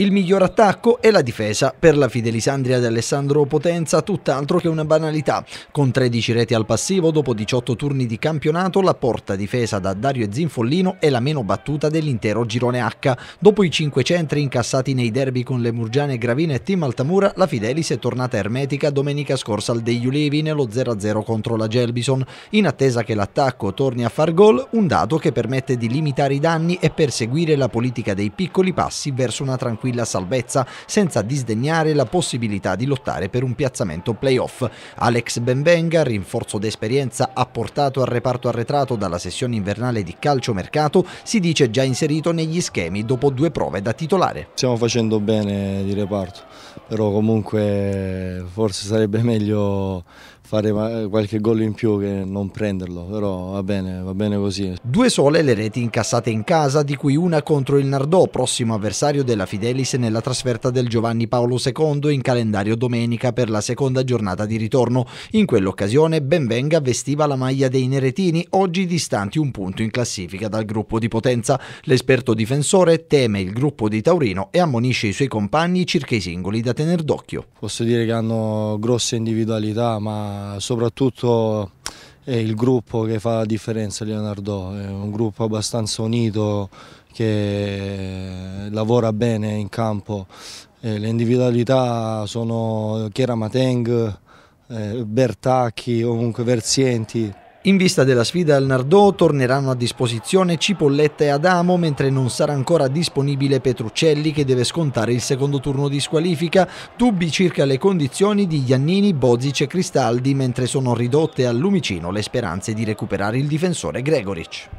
Il miglior attacco è la difesa per la Fidelisandria di Alessandro Potenza, tutt'altro che una banalità. Con 13 reti al passivo, dopo 18 turni di campionato, la porta difesa da Dario e Zinfollino è la meno battuta dell'intero girone H. Dopo i 5 centri incassati nei derby con le Murgiane, Gravina e Tim Altamura, la Fidelis è tornata ermetica domenica scorsa al degli Ulivi nello 0-0 contro la Gelbison. In attesa che l'attacco torni a far gol, un dato che permette di limitare i danni e perseguire la politica dei piccoli passi verso una tranquillità tranquilla salvezza senza disdegnare la possibilità di lottare per un piazzamento playoff. Alex Benvenga, rinforzo d'esperienza apportato al reparto arretrato dalla sessione invernale di calciomercato, si dice già inserito negli schemi dopo due prove da titolare. Stiamo facendo bene di reparto, però comunque forse sarebbe meglio fare qualche gol in più che non prenderlo, però va bene, va bene così. Due sole le reti incassate in casa, di cui una contro il Nardò, prossimo avversario della Fidelis nella trasferta del Giovanni Paolo II in calendario domenica per la seconda giornata di ritorno. In quell'occasione Benvenga vestiva la maglia dei neretini, oggi distanti un punto in classifica dal gruppo di Potenza. L'esperto difensore teme il gruppo di Taurino e ammonisce i suoi compagni circa i singoli da tenere d'occhio. Posso dire che hanno grosse individualità, ma soprattutto è il gruppo che fa la differenza Leonardo, è un gruppo abbastanza unito che lavora bene in campo, eh, le individualità sono Chiera Mateng, eh, Bertacchi o comunque Verzienti. In vista della sfida al Nardò torneranno a disposizione Cipolletta e Adamo mentre non sarà ancora disponibile Petruccelli che deve scontare il secondo turno di squalifica, dubbi circa le condizioni di Giannini, Bozic e Cristaldi mentre sono ridotte al lumicino le speranze di recuperare il difensore Gregoric.